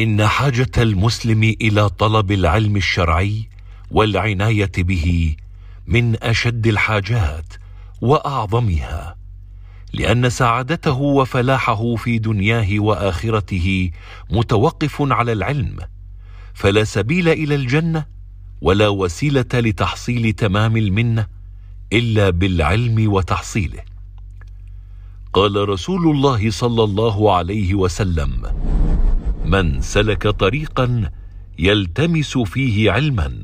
ان حاجه المسلم الى طلب العلم الشرعي والعنايه به من اشد الحاجات واعظمها لان سعادته وفلاحه في دنياه واخرته متوقف على العلم فلا سبيل الى الجنه ولا وسيله لتحصيل تمام المنه الا بالعلم وتحصيله قال رسول الله صلى الله عليه وسلم من سلك طريقا يلتمس فيه علما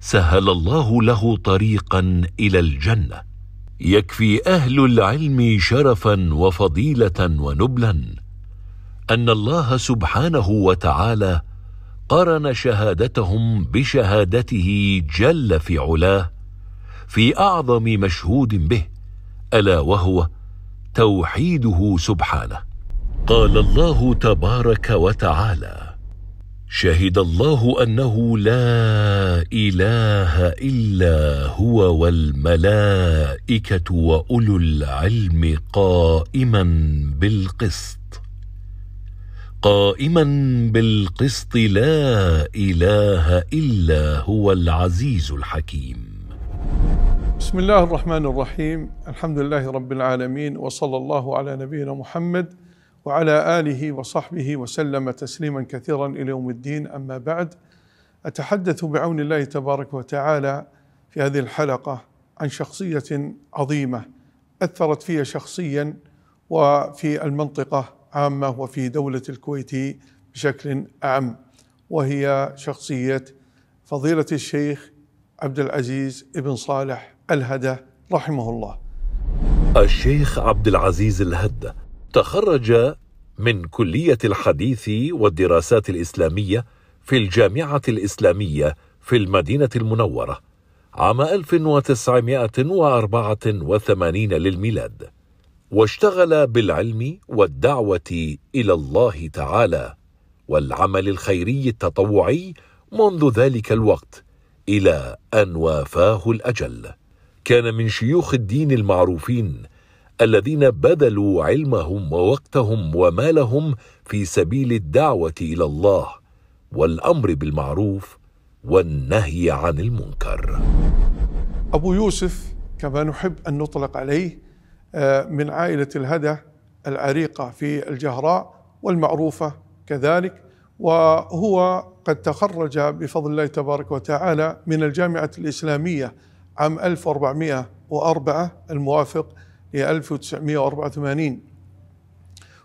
سهل الله له طريقا الى الجنه يكفي اهل العلم شرفا وفضيله ونبلا ان الله سبحانه وتعالى قرن شهادتهم بشهادته جل في علاه في اعظم مشهود به الا وهو توحيده سبحانه قال الله تبارك وتعالى شهد الله انه لا اله الا هو والملائكه واولو العلم قائما بالقسط قائما بالقسط لا اله الا هو العزيز الحكيم بسم الله الرحمن الرحيم الحمد لله رب العالمين وصلى الله على نبينا محمد وعلى آله وصحبه وسلم تسليما كثيرا إلى يوم الدين أما بعد أتحدث بعون الله تبارك وتعالى في هذه الحلقة عن شخصية عظيمة أثرت في شخصيا وفي المنطقة عامة وفي دولة الكويت بشكل أعم وهي شخصية فضيلة الشيخ عبد العزيز ابن صالح الهدى رحمه الله الشيخ عبد العزيز الهدى تخرج من كلية الحديث والدراسات الإسلامية في الجامعة الإسلامية في المدينة المنورة عام 1984 للميلاد واشتغل بالعلم والدعوة إلى الله تعالى والعمل الخيري التطوعي منذ ذلك الوقت إلى أن وافاه الأجل كان من شيوخ الدين المعروفين الذين بذلوا علمهم ووقتهم ومالهم في سبيل الدعوه الى الله والامر بالمعروف والنهي عن المنكر ابو يوسف كما نحب ان نطلق عليه آه، من عائله الهدى العريقه في الجهراء والمعروفه كذلك وهو قد تخرج بفضل الله تبارك وتعالى من الجامعه الاسلاميه عام 1404 الموافق هي 1984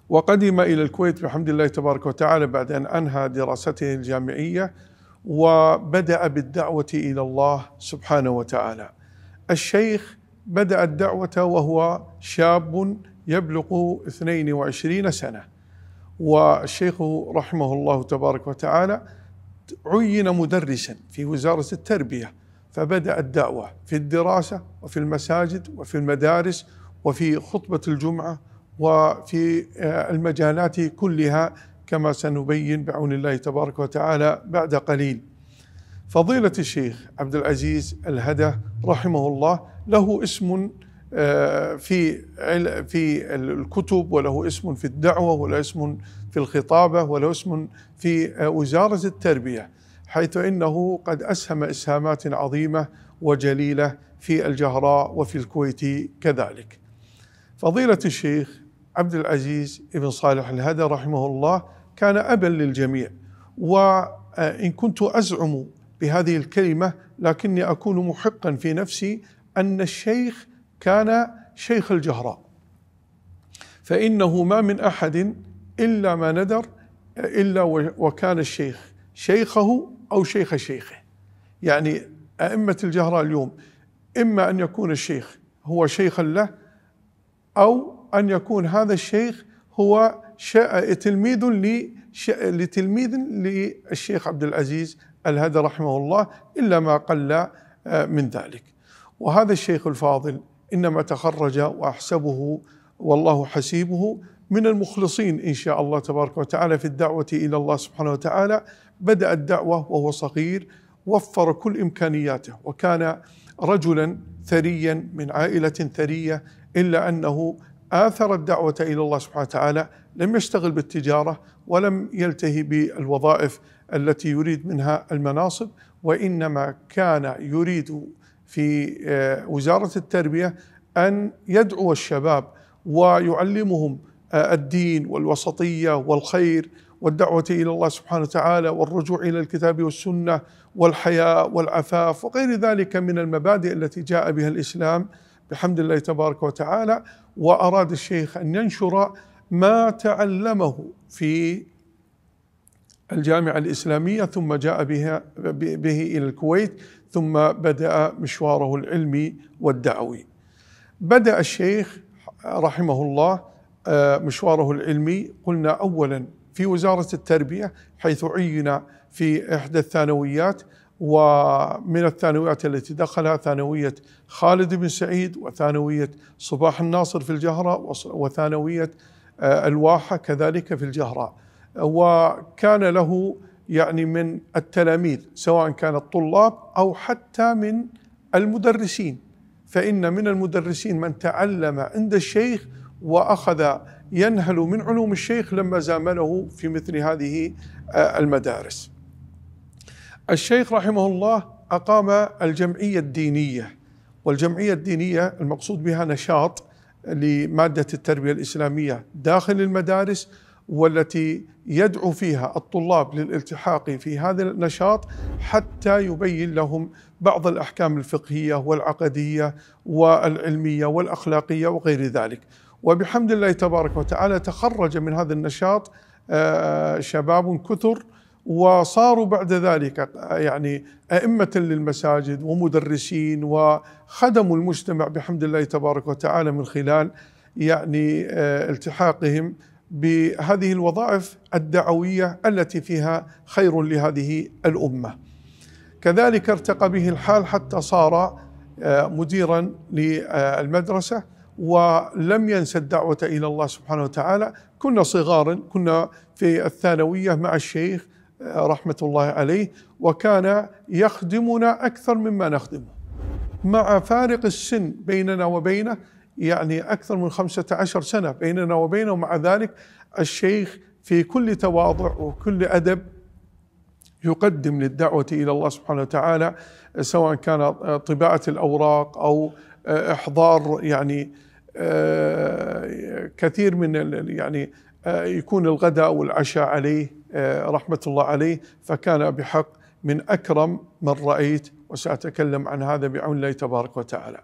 وقدم إلى الكويت بحمد الله تبارك وتعالى بعد أن أنهى دراسته الجامعية وبدأ بالدعوة إلى الله سبحانه وتعالى الشيخ بدأ الدعوة وهو شاب يبلغ 22 سنة والشيخ رحمه الله تبارك وتعالى عين مدرسا في وزارة التربية فبدأ الدعوة في الدراسة وفي المساجد وفي المدارس وفي خطبة الجمعة وفي آه، المجالات كلها كما سنبين بعون الله تبارك وتعالى بعد قليل فضيلة الشيخ عبد العزيز الهدى رحمه الله له اسم آه، في في الكتب وله اسم في الدعوة وله اسم في الخطابة وله اسم في آه، وزارة التربية حيث إنه قد أسهم إسهامات عظيمة وجليلة في الجهراء وفي الكويت كذلك فضيلة الشيخ عبد العزيز بن صالح الهدى رحمه الله كان أبا للجميع وإن كنت أزعم بهذه الكلمة لكني أكون محقا في نفسي أن الشيخ كان شيخ الجهراء فإنه ما من أحد إلا ما ندر إلا وكان الشيخ شيخه أو شيخ شيخه يعني أئمة الجهراء اليوم إما أن يكون الشيخ هو شيخا له أو أن يكون هذا الشيخ هو تلميذ لتلميذ للشيخ عبد العزيز الهدى رحمه الله إلا ما قل آه، من ذلك وهذا الشيخ الفاضل إنما تخرج وأحسبه والله حسيبه من المخلصين إن شاء الله تبارك وتعالى في الدعوة إلى الله سبحانه وتعالى بدأ الدعوة وهو صغير وفر كل إمكانياته وكان رجلا ثريا من عائلة ثرية إلا أنه آثر الدعوة إلى الله سبحانه وتعالى لم يشتغل بالتجارة ولم يلتهي بالوظائف التي يريد منها المناصب وإنما كان يريد في آه، وزارة التربية أن يدعو الشباب ويعلمهم آه، الدين والوسطية والخير والدعوة إلى الله سبحانه وتعالى والرجوع إلى الكتاب والسنة والحياء والعفاف وغير ذلك من المبادئ التي جاء بها الإسلام بحمد الله تبارك وتعالى وأراد الشيخ أن ينشر ما تعلمه في الجامعة الإسلامية ثم جاء بها به إلى الكويت ثم بدأ مشواره العلمي والدعوي بدأ الشيخ رحمه الله آه، مشواره العلمي قلنا أولا في وزارة التربية حيث عين في إحدى الثانويات ومن الثانويات التي دخلها ثانوية خالد بن سعيد وثانوية صباح الناصر في الجهرة وثانوية آه، الواحة كذلك في الجهرة وكان له يعني من التلاميذ سواء كان الطلاب أو حتى من المدرسين فإن من المدرسين من تعلم عند الشيخ وأخذ ينهل من علوم الشيخ لما زامله في مثل هذه آه، المدارس الشيخ رحمه الله أقام الجمعية الدينية والجمعية الدينية المقصود بها نشاط لمادة التربية الإسلامية داخل المدارس والتي يدعو فيها الطلاب للالتحاق في هذا النشاط حتى يبين لهم بعض الأحكام الفقهية والعقدية والعلمية والأخلاقية وغير ذلك وبحمد الله تبارك وتعالى تخرج من هذا النشاط آه، شباب كثر وصاروا بعد ذلك يعني أئمة للمساجد ومدرسين وخدموا المجتمع بحمد الله تبارك وتعالى من خلال يعني آه، التحاقهم بهذه الوظائف الدعوية التي فيها خير لهذه الأمة كذلك ارتقى به الحال حتى صار آه، مديرا للمدرسة ولم ينسى الدعوة إلى الله سبحانه وتعالى كنا صغارا كنا في الثانوية مع الشيخ رحمة الله عليه وكان يخدمنا أكثر مما نخدمه مع فارق السن بيننا وبينه يعني أكثر من خمسة عشر سنة بيننا وبينه ومع ذلك الشيخ في كل تواضع وكل أدب يقدم للدعوة إلى الله سبحانه وتعالى سواء كان طباعة الأوراق أو إحضار يعني آه، كثير من يعني آه، يكون الغداء والعشاء عليه آه، رحمة الله عليه فكان بحق من أكرم من رأيت وسأتكلم عن هذا بعون الله تبارك وتعالى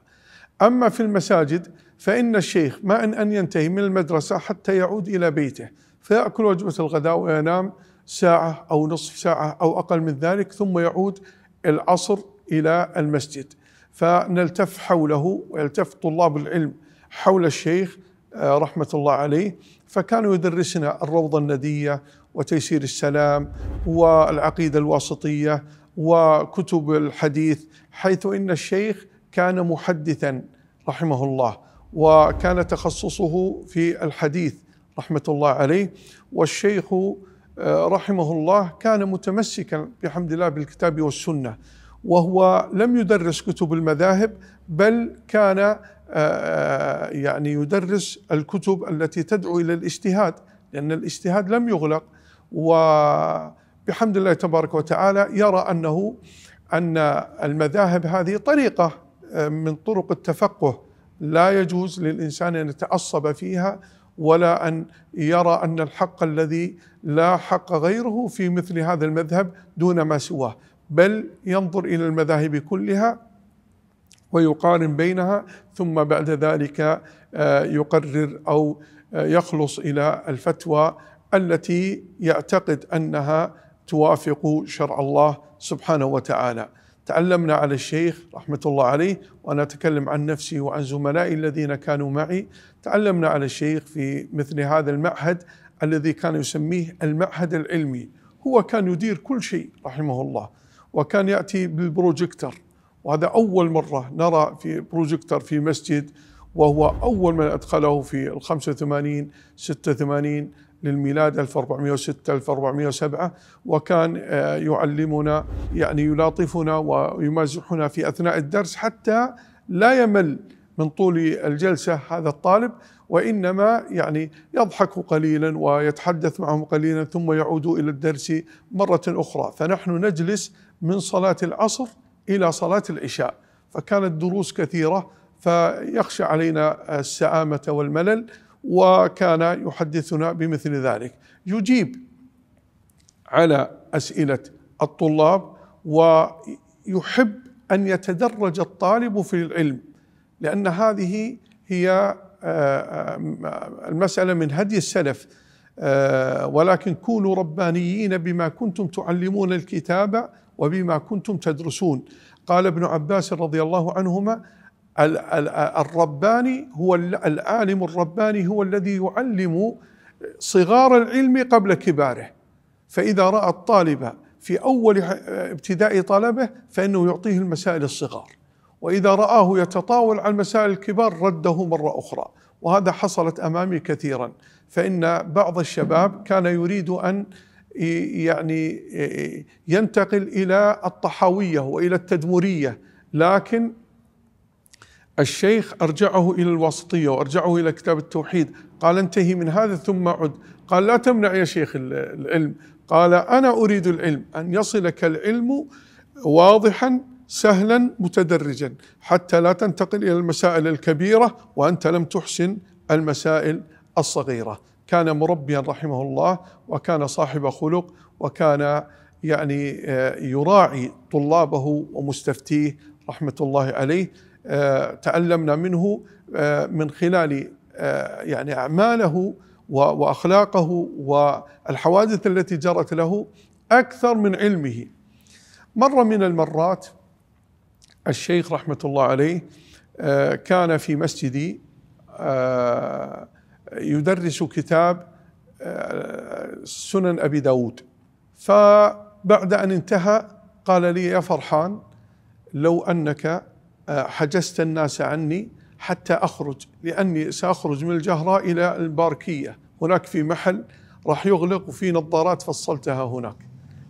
أما في المساجد فإن الشيخ ما إن أن ينتهي من المدرسة حتى يعود إلى بيته فيأكل وجبة الغداء وينام ساعة أو نصف ساعة أو أقل من ذلك ثم يعود العصر إلى المسجد فنلتف حوله ويلتف طلاب العلم حول الشيخ آه، رحمة الله عليه فكانوا يدرسنا الروضة الندية وتيسير السلام والعقيدة الواسطية وكتب الحديث حيث إن الشيخ كان محدثا رحمه الله وكان تخصصه في الحديث رحمة الله عليه والشيخ آه، رحمه الله كان متمسكا بحمد الله بالكتاب والسنة وهو لم يدرس كتب المذاهب بل كان آه، آه، يعني يدرس الكتب التي تدعو الى الاجتهاد لان الاجتهاد لم يغلق وبحمد الله تبارك وتعالى يرى انه ان المذاهب هذه طريقه آه، من طرق التفقه لا يجوز للانسان ان يتعصب فيها ولا ان يرى ان الحق الذي لا حق غيره في مثل هذا المذهب دون ما سواه بل ينظر الى المذاهب كلها ويقارن بينها ثم بعد ذلك آه، يقرر او آه، يخلص الى الفتوى التي يعتقد انها توافق شرع الله سبحانه وتعالى. تعلمنا على الشيخ رحمه الله عليه وانا اتكلم عن نفسي وعن زملائي الذين كانوا معي، تعلمنا على الشيخ في مثل هذا المعهد الذي كان يسميه المعهد العلمي، هو كان يدير كل شيء رحمه الله. وكان يأتي بالبروجيكتر وهذا أول مرة نرى في بروجيكتر في مسجد وهو أول من أدخله في ال 85 86 للميلاد 1406 1407 وكان آه، يعلمنا يعني يلاطفنا ويمازحنا في أثناء الدرس حتى لا يمل من طول الجلسة هذا الطالب وإنما يعني يضحك قليلا ويتحدث معهم قليلا ثم يعود إلى الدرس مرة أخرى فنحن نجلس من صلاة العصر إلى صلاة العشاء فكانت دروس كثيرة فيخشى علينا السآمة والملل وكان يحدثنا بمثل ذلك يجيب على أسئلة الطلاب ويحب أن يتدرج الطالب في العلم لأن هذه هي آه، آه، آه، المسألة من هدي السلف ولكن كونوا ربانيين بما كنتم تعلمون الكتاب وبما كنتم تدرسون قال ابن عباس رضي الله عنهما الرباني هو العالم الرباني هو الذي يعلم صغار العلم قبل كباره فإذا رأى الطالب في أول ابتداء طلبه فإنه يعطيه المسائل الصغار وإذا رآه يتطاول على المسائل الكبار رده مرة أخرى وهذا حصلت أمامي كثيرا فإن بعض الشباب كان يريد أن يعني ينتقل إلى الطحاوية وإلى التدمرية لكن الشيخ أرجعه إلى الواسطية وأرجعه إلى كتاب التوحيد قال انتهي من هذا ثم عد قال لا تمنع يا شيخ العلم قال أنا أريد العلم أن يصلك العلم واضحا سهلا متدرجا حتى لا تنتقل الى المسائل الكبيره وانت لم تحسن المسائل الصغيره كان مربيا رحمه الله وكان صاحب خلق وكان يعني آه، يراعي طلابه ومستفتيه رحمه الله عليه آه، تعلمنا منه آه، من خلال يعني اعماله واخلاقه والحوادث التي جرت له اكثر من علمه مره من المرات الشيخ رحمة الله عليه آه، كان في مسجدي آه، يدرس كتاب آه، سنن أبي داود فبعد أن انتهى قال لي يا فرحان لو أنك حجزت الناس عني حتى أخرج لأني سأخرج من الجهراء إلى الباركية هناك في محل راح يغلق وفي نظارات فصلتها هناك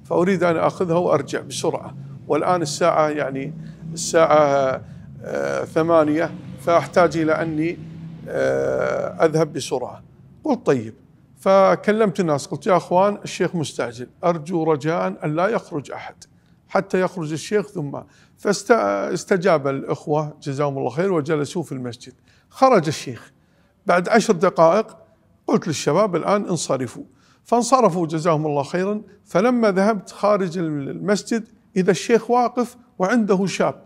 فأريد أن أخذها وأرجع بسرعة والآن الساعة يعني الساعة آه، ثمانية فأحتاج إلى أني آه، أذهب بسرعة قلت طيب فكلمت الناس قلت يا أخوان الشيخ مستعجل أرجو رجاء أن لا يخرج أحد حتى يخرج الشيخ ثم فاستجاب الإخوة جزاهم الله خير وجلسوا في المسجد خرج الشيخ بعد عشر دقائق قلت للشباب الآن انصرفوا فانصرفوا جزاهم الله خيرا فلما ذهبت خارج المسجد إذا الشيخ واقف وعنده شاب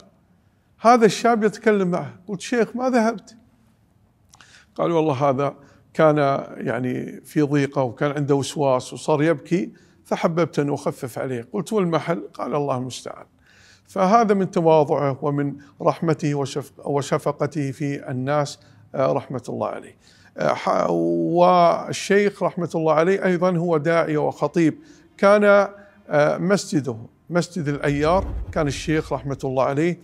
هذا الشاب يتكلم معه قلت شيخ ما ذهبت قال والله هذا كان يعني في ضيقة وكان عنده وسواس وصار يبكي فحببت أن أخفف عليه قلت والمحل قال الله المستعان فهذا من تواضعه ومن رحمته وشفقته في الناس آه، رحمة الله عليه آه، والشيخ رحمة الله عليه أيضا هو داعية وخطيب كان آه، مسجده مسجد الأيار كان الشيخ رحمة الله عليه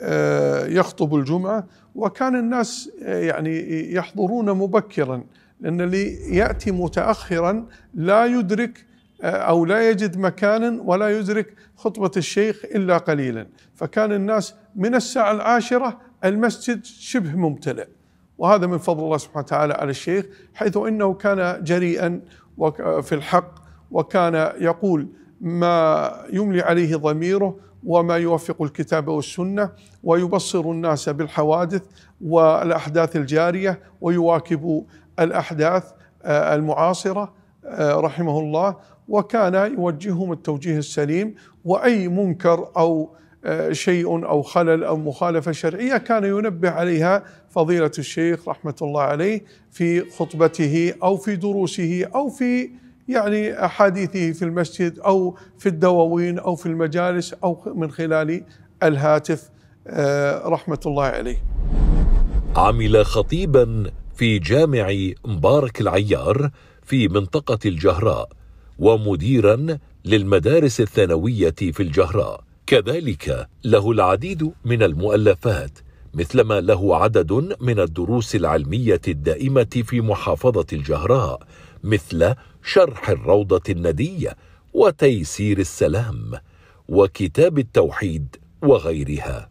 آه، يخطب الجمعة وكان الناس آه، يعني يحضرون مبكرا لأن اللي يأتي متأخرا لا يدرك آه، أو لا يجد مكانا ولا يدرك خطبة الشيخ إلا قليلا فكان الناس من الساعة العاشرة المسجد شبه ممتلئ وهذا من فضل الله سبحانه وتعالى على الشيخ حيث انه كان جريئا في الحق وكان يقول ما يملي عليه ضميره وما يوفق الكتاب والسنه ويبصر الناس بالحوادث والاحداث الجاريه ويواكب الاحداث آه، المعاصره آه، رحمه الله وكان يوجههم التوجيه السليم واي منكر او آه، شيء او خلل او مخالفه شرعيه كان ينبه عليها فضيله الشيخ رحمه الله عليه في خطبته او في دروسه او في يعني أحاديثه في المسجد أو في الدواوين أو في المجالس أو من خلال الهاتف آه، رحمة الله عليه عمل خطيبا في جامع مبارك العيار في منطقة الجهراء ومديرا للمدارس الثانوية في الجهراء كذلك له العديد من المؤلفات مثلما له عدد من الدروس العلمية الدائمة في محافظة الجهراء مثل شرح الروضة الندية وتيسير السلام وكتاب التوحيد وغيرها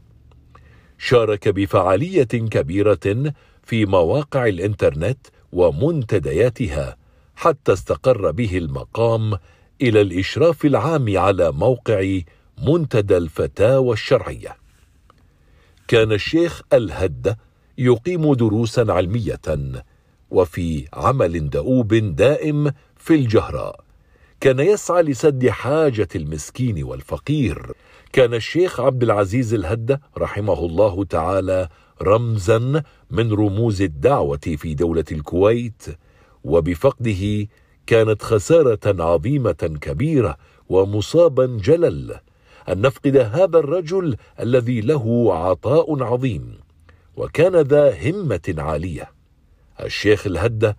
شارك بفعالية كبيرة في مواقع الإنترنت ومنتدياتها حتى استقر به المقام إلى الإشراف العام على موقع منتدى الفتاوى الشرعية كان الشيخ الهدة يقيم دروسا علمية وفي عمل دؤوب دائم في الجهراء كان يسعى لسد حاجة المسكين والفقير كان الشيخ عبد العزيز الهدة رحمه الله تعالى رمزا من رموز الدعوة في دولة الكويت وبفقده كانت خسارة عظيمة كبيرة ومصابا جلل أن نفقد هذا الرجل الذي له عطاء عظيم وكان ذا همة عالية الشيخ الهدة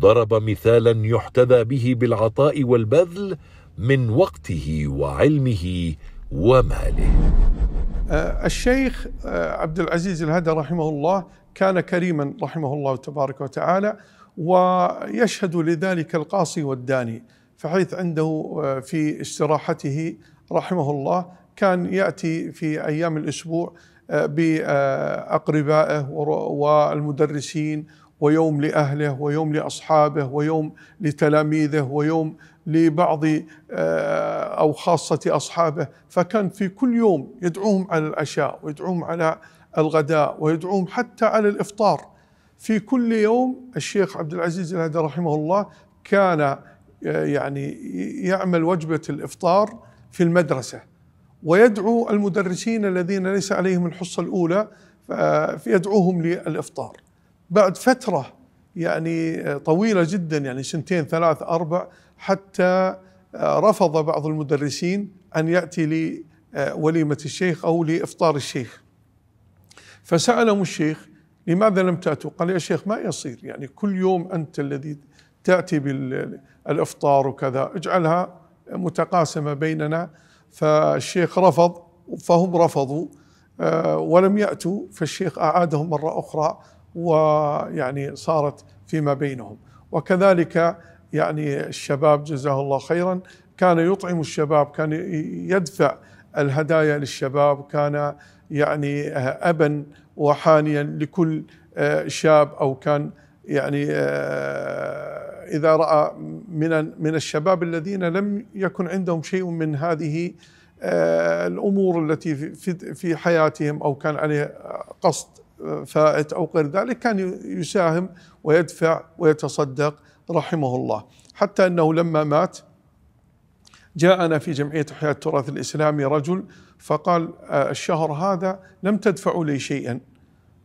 ضرب مثالا يحتذى به بالعطاء والبذل من وقته وعلمه وماله أه، الشيخ أه، عبد العزيز الهدى رحمه الله كان كريما رحمه الله تبارك وتعالى ويشهد لذلك القاصي والداني فحيث عنده أه، في استراحته رحمه الله كان ياتي في ايام الاسبوع باقربائه والمدرسين ويوم لأهله ويوم لأصحابه ويوم لتلاميذه ويوم لبعض آه، أو خاصة أصحابه فكان في كل يوم يدعوهم على العشاء ويدعوهم على الغداء ويدعوهم حتى على الإفطار في كل يوم الشيخ عبد العزيز الهادي رحمه الله كان آه، يعني يعمل وجبة الإفطار في المدرسة ويدعو المدرسين الذين ليس عليهم الحصة الأولى يدعوهم للإفطار بعد فترة يعني آه، طويلة جدا يعني سنتين ثلاث أربع حتى آه، رفض بعض المدرسين أن يأتي لوليمة آه، الشيخ أو لإفطار الشيخ فسألهم الشيخ لماذا لم تأتوا قال يا شيخ ما يصير يعني كل يوم أنت الذي تأتي بالإفطار وكذا اجعلها متقاسمة بيننا فالشيخ رفض فهم رفضوا ولم يأتوا فالشيخ أعادهم مرة أخرى ويعني صارت فيما بينهم وكذلك يعني الشباب جزاه الله خيرا كان يطعم الشباب كان يدفع الهدايا للشباب كان يعني ابا وحانيا لكل آه، شاب او كان يعني آه، اذا راى من من الشباب الذين لم يكن عندهم شيء من هذه آه، الامور التي في حياتهم او كان عليه قصد فائت أو غير ذلك كان يساهم ويدفع ويتصدق رحمه الله حتى أنه لما مات جاءنا في جمعية إحياء التراث الإسلامي رجل فقال آه، الشهر هذا لم تدفعوا لي شيئا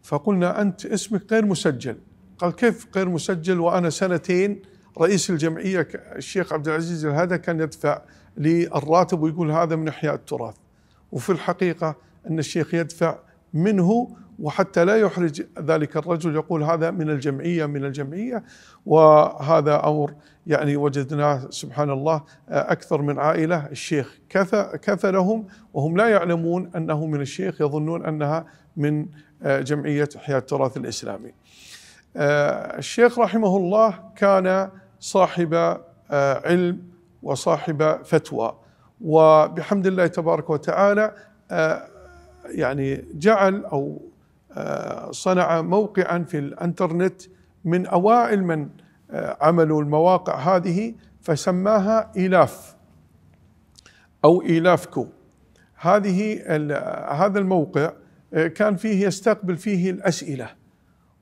فقلنا أنت اسمك غير مسجل قال كيف غير مسجل وأنا سنتين رئيس الجمعية الشيخ عبد العزيز هذا كان يدفع لي الراتب ويقول هذا من إحياء التراث وفي الحقيقة أن الشيخ يدفع منه وحتى لا يحرج ذلك الرجل يقول هذا من الجمعية من الجمعية وهذا أمر يعني وجدناه سبحان الله آه، أكثر من عائلة الشيخ كفى, كفى لهم وهم لا يعلمون أنه من الشيخ يظنون أنها من آه، جمعية إحياء التراث الإسلامي آه، الشيخ رحمه الله كان صاحب علم وصاحب فتوى وبحمد الله تبارك وتعالى يعني جعل او صنع موقعا في الانترنت من اوائل من آه، عملوا المواقع هذه فسماها ايلاف أو ايلافكو هذه آه، هذا الموقع آه، كان فيه يستقبل فيه الأسئلة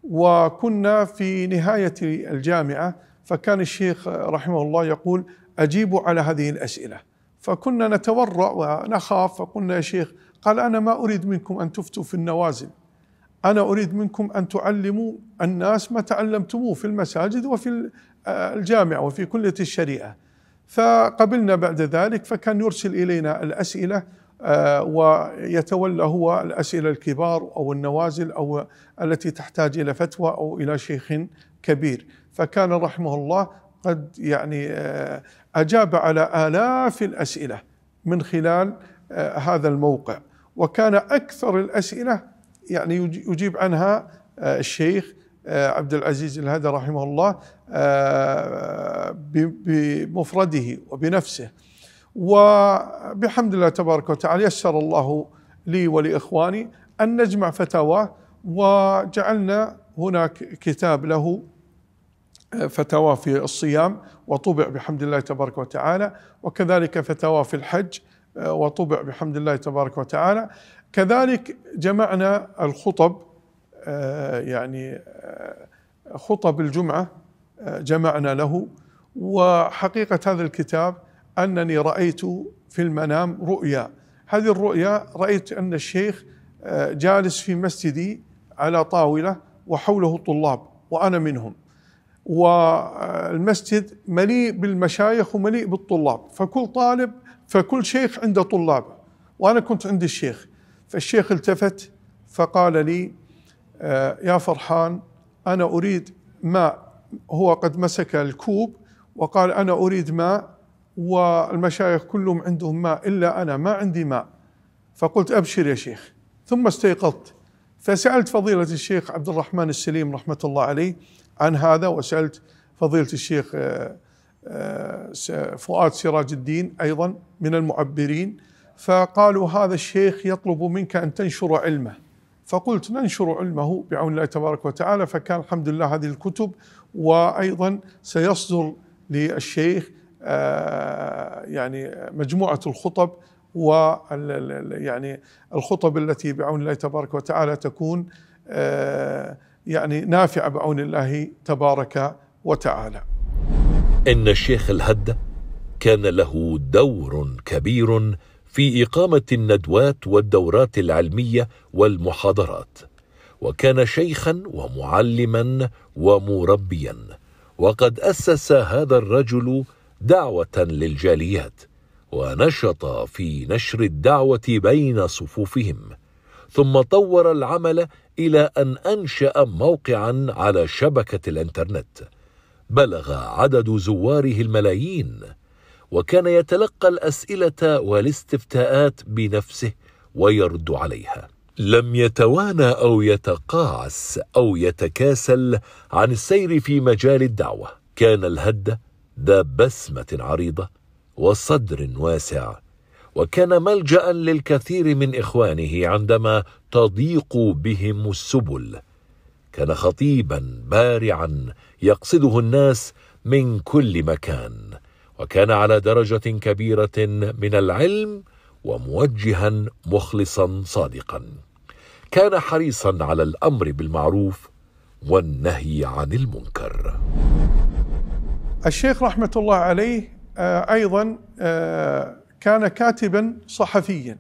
وكنا في نهاية الجامعة فكان الشيخ رحمه الله يقول أجيبوا على هذه الأسئلة فكنا نتورع ونخاف فقلنا يا شيخ قال أنا ما أريد منكم أن تفتوا في النوازل أنا أريد منكم أن تعلموا الناس ما تعلمتموه في المساجد وفي آه، الجامعة وفي كلية الشريعة فقبلنا بعد ذلك فكان يرسل إلينا الأسئلة آه، ويتولى هو الأسئلة الكبار أو النوازل أو التي تحتاج إلى فتوى أو إلى شيخ كبير فكان رحمه الله قد يعني آه، أجاب على آلاف الأسئلة من خلال هذا الموقع وكان أكثر الأسئلة يعني يجيب عنها آه، الشيخ آه، عبد العزيز الهدى رحمه الله آه، بمفرده وبنفسه وبحمد الله تبارك وتعالى يسر الله لي ولاخواني ان نجمع فتاواه وجعلنا هناك كتاب له فتاوى في الصيام وطبع بحمد الله تبارك وتعالى وكذلك فتاوى في الحج وطبع بحمد الله تبارك وتعالى كذلك جمعنا الخطب آه، يعني آه، خطب الجمعة آه، جمعنا له وحقيقة هذا الكتاب أنني رأيت في المنام رؤيا هذه الرؤيا رأيت أن الشيخ جالس في مسجدي على طاولة وحوله طلاب وأنا منهم والمسجد مليء بالمشايخ ومليء بالطلاب فكل طالب فكل شيخ عنده طلاب وأنا كنت عند الشيخ فالشيخ التفت فقال لي آه، يا فرحان أنا أريد ماء هو قد مسك الكوب وقال أنا أريد ماء والمشايخ كلهم عندهم ماء إلا أنا ما عندي ماء فقلت أبشر يا شيخ ثم استيقظت فسألت فضيلة الشيخ عبد الرحمن السليم رحمة الله عليه عن هذا وسألت فضيلة الشيخ آه، آه، فؤاد سراج الدين أيضا من المعبرين فقالوا هذا الشيخ يطلب منك أن تنشر علمه فقلت ننشر علمه بعون الله تبارك وتعالى فكان الحمد لله هذه الكتب وأيضا سيصدر للشيخ آه، يعني مجموعة الخطب و يعني الخطب التي بعون الله تبارك وتعالى تكون آه، يعني نافعة بعون الله تبارك وتعالى إن الشيخ الهدى كان له دور كبير في إقامة الندوات والدورات العلمية والمحاضرات وكان شيخا ومعلما ومربيا وقد أسس هذا الرجل دعوة للجاليات ونشط في نشر الدعوة بين صفوفهم ثم طور العمل إلى أن أنشأ موقعا على شبكة الإنترنت بلغ عدد زواره الملايين وكان يتلقى الاسئله والاستفتاءات بنفسه ويرد عليها لم يتوانى او يتقاعس او يتكاسل عن السير في مجال الدعوه كان الهد ذا بسمه عريضه وصدر واسع وكان ملجا للكثير من اخوانه عندما تضيق بهم السبل كان خطيبا بارعا يقصده الناس من كل مكان وكان على درجه كبيره من العلم وموجها مخلصا صادقا كان حريصا على الامر بالمعروف والنهي عن المنكر الشيخ رحمه الله عليه آه، ايضا آه، كان كاتبا صحفيا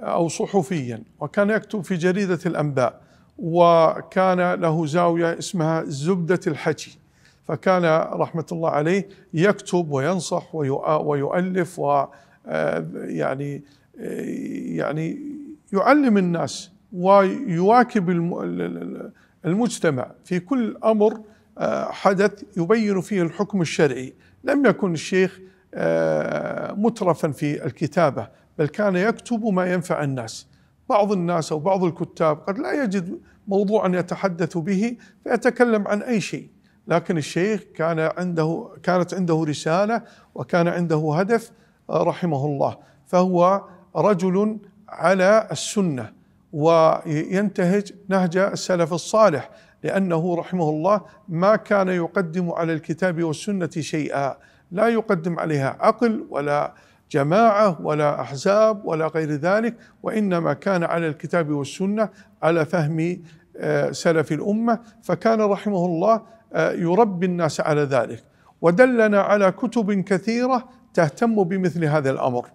آه، او صحفيا وكان يكتب في جريده الانباء وكان له زاويه اسمها زبده الحكي فكان رحمة الله عليه يكتب وينصح ويؤلف و آه، يعني آه، يعني يعلم الناس ويواكب المجتمع في كل أمر آه، حدث يبين فيه الحكم الشرعي لم يكن الشيخ مترفا في الكتابة بل كان يكتب ما ينفع الناس بعض الناس أو بعض الكتاب قد لا يجد موضوعا يتحدث به فيتكلم عن أي شيء لكن الشيخ كان عنده كانت عنده رساله وكان عنده هدف آه، رحمه الله فهو رجل على السنه وينتهج نهج السلف الصالح لانه رحمه الله ما كان يقدم على الكتاب والسنه شيئا لا يقدم عليها عقل ولا جماعه ولا احزاب ولا غير ذلك وانما كان على الكتاب والسنه على فهم آه، سلف الامه فكان رحمه الله يربي الناس على ذلك ودلنا على كتب كثيره تهتم بمثل هذا الامر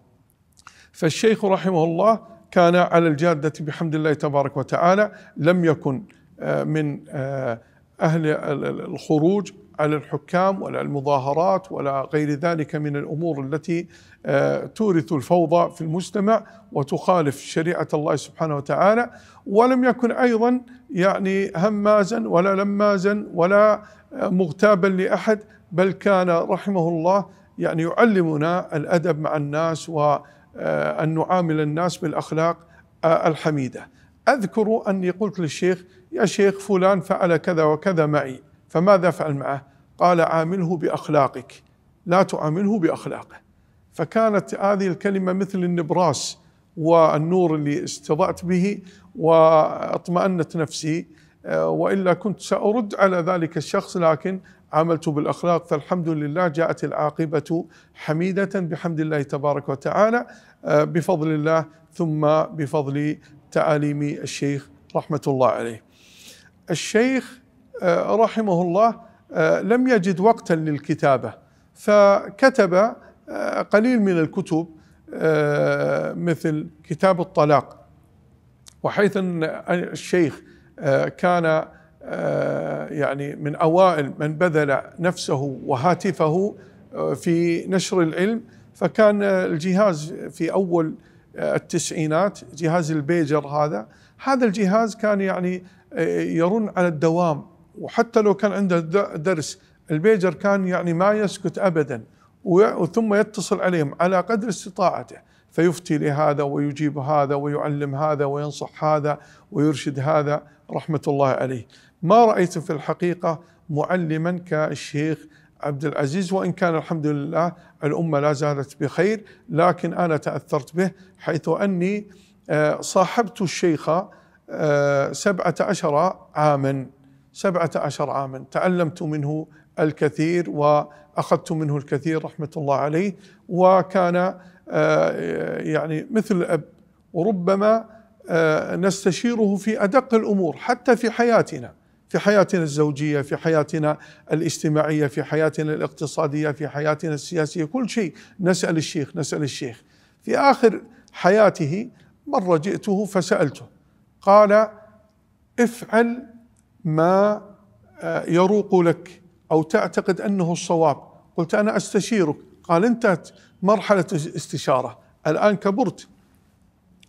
فالشيخ رحمه الله كان على الجاده بحمد الله تبارك وتعالى لم يكن آه، من آه، اهل الخروج على الحكام ولا المظاهرات ولا غير ذلك من الامور التي آه، تورث الفوضى في المجتمع وتخالف شريعه الله سبحانه وتعالى ولم يكن ايضا يعني همازا ولا لمازا ولا مغتابا لأحد بل كان رحمه الله يعني يعلمنا الأدب مع الناس وأن آه، نعامل الناس بالأخلاق آه، الحميدة أذكر أني قلت للشيخ يا شيخ فلان فعل كذا وكذا معي فماذا أفعل معه قال عامله بأخلاقك لا تعامله بأخلاقه فكانت هذه الكلمة مثل النبراس والنور اللي استضعت به واطمأنت نفسي آه، والا كنت سارد على ذلك الشخص لكن عملت بالاخلاق فالحمد لله جاءت العاقبه حميده بحمد الله تبارك وتعالى آه، بفضل الله ثم بفضل تعاليم الشيخ رحمه الله عليه. الشيخ آه، رحمه الله لم يجد وقتا للكتابه فكتب قليل من الكتب آه، مثل كتاب الطلاق وحيث ان الشيخ آه، كان آه، يعني من اوائل من بذل نفسه وهاتفه في نشر العلم فكان الجهاز في اول التسعينات جهاز البيجر هذا هذا الجهاز كان يعني يرن على الدوام وحتى لو كان عنده درس البيجر كان يعني ما يسكت ابدا ثم يتصل عليهم على قدر استطاعته فيفتي لهذا ويجيب هذا ويعلم هذا وينصح هذا ويرشد هذا رحمة الله عليه ما رأيت في الحقيقة معلما كالشيخ عبد العزيز وإن كان الحمد لله الأمة لا زالت بخير لكن أنا تأثرت به حيث أني آه، صاحبت الشيخ آه، سبعة عشر عاما سبعة عشر عاما تعلمت منه الكثير واخذت منه الكثير رحمه الله عليه وكان آه، يعني مثل الاب وربما آه، نستشيره في ادق الامور حتى في حياتنا في حياتنا الزوجيه في حياتنا الاجتماعيه في حياتنا الاقتصاديه في حياتنا السياسيه كل شيء نسال الشيخ نسال الشيخ في اخر حياته مره جئته فسالته قال افعل ما آه، يروق لك أو تعتقد أنه الصواب قلت أنا أستشيرك قال انتهت مرحلة الاستشارة الآن كبرت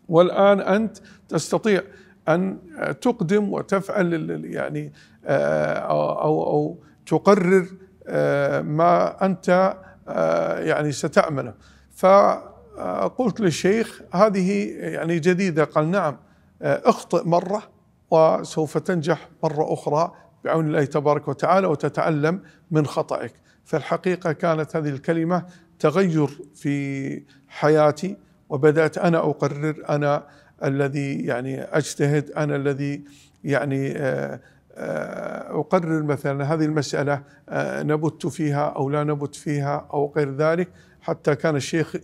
والآن أنت تستطيع أن تقدم وتفعل يعني آه، أو, أو تقرر آه، ما أنت آه، يعني ستعمله فقلت للشيخ هذه يعني جديدة قال نعم اخطئ مرة وسوف تنجح مرة أخرى بعون الله تبارك وتعالى وتتعلم من خطئك فالحقيقة كانت هذه الكلمة تغير في حياتي وبدأت أنا أقرر أنا الذي يعني أجتهد أنا الذي يعني آه، آه، أقرر مثلا هذه المسألة آه، نبت فيها أو لا نبت فيها أو غير ذلك حتى كان الشيخ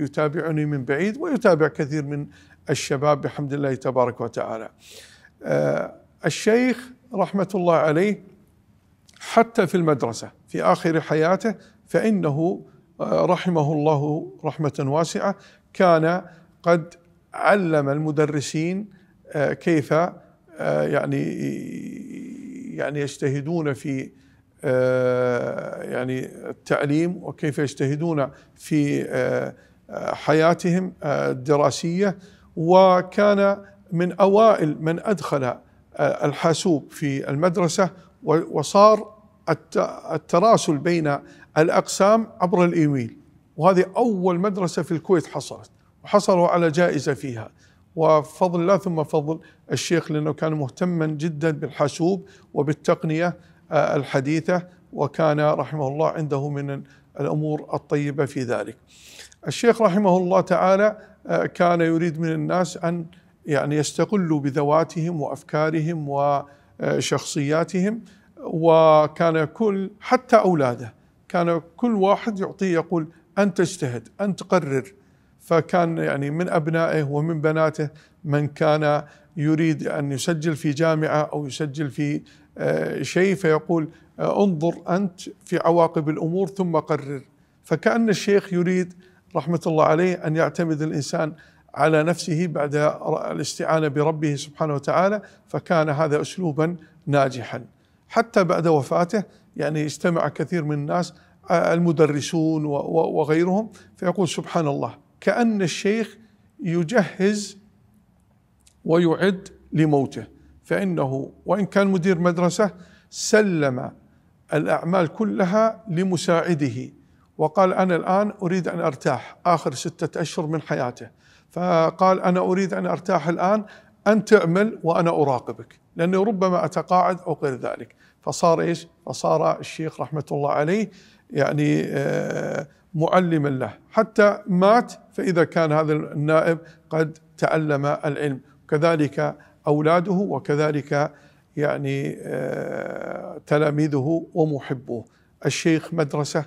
يتابعني من بعيد ويتابع كثير من الشباب بحمد الله تبارك وتعالى الشيخ رحمه الله عليه حتى في المدرسه في اخر حياته فانه آه، رحمه الله رحمه واسعه كان قد علم المدرسين آه، كيف آه، يعني يعني يجتهدون في يعني التعليم وكيف يجتهدون في حياتهم الدراسيه وكان من اوائل من ادخل الحاسوب في المدرسة وصار التراسل بين الأقسام عبر الإيميل وهذه أول مدرسة في الكويت حصلت وحصلوا على جائزة فيها وفضل الله ثم فضل الشيخ لأنه كان مهتما جدا بالحاسوب وبالتقنية آه، الحديثة وكان رحمه الله عنده من الأمور الطيبة في ذلك الشيخ رحمه الله تعالى آه، كان يريد من الناس أن يعني يستقلوا بذواتهم وافكارهم وشخصياتهم وكان كل حتى اولاده كان كل واحد يعطيه يقول انت اجتهد انت قرر فكان يعني من ابنائه ومن بناته من كان يريد ان يسجل في جامعه او يسجل في آه، شيء فيقول آه، انظر انت في عواقب الامور ثم قرر فكان الشيخ يريد رحمه الله عليه ان يعتمد الانسان على نفسه بعد الاستعانة بربه سبحانه وتعالى فكان هذا أسلوبا ناجحا حتى بعد وفاته يعني اجتمع كثير من الناس المدرسون وغيرهم فيقول سبحان الله كأن الشيخ يجهز ويعد لموته فإنه وإن كان مدير مدرسة سلم الأعمال كلها لمساعده وقال أنا الآن أريد أن أرتاح آخر ستة أشهر من حياته فقال أنا أريد أن أرتاح الآن أن تعمل وأنا أراقبك لأنه ربما أتقاعد أو غير ذلك فصار إيش فصار الشيخ رحمة الله عليه يعني آه، معلما له حتى مات فإذا كان هذا النائب قد تعلم العلم كذلك أولاده وكذلك يعني آه، تلاميذه ومحبوه الشيخ مدرسة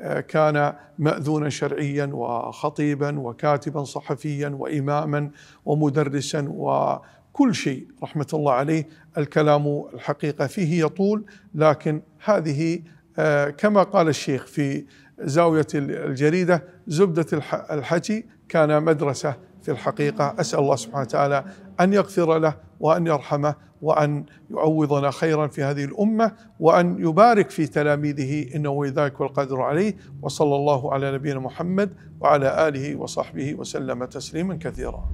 آه، كان ماذونا شرعيا وخطيبا وكاتبا صحفيا واماما ومدرسا وكل شيء رحمه الله عليه الكلام الحقيقه فيه يطول لكن هذه آه، كما قال الشيخ في زاويه الجريده زبده الحكي كان مدرسه في الحقيقة أسأل الله سبحانه وتعالى أن يغفر له وأن يرحمه وأن يعوضنا خيرا في هذه الأمة وأن يبارك في تلاميذه إنه ولي ذلك والقدر عليه وصلى الله على نبينا محمد وعلى آله وصحبه وسلم تسليما كثيرا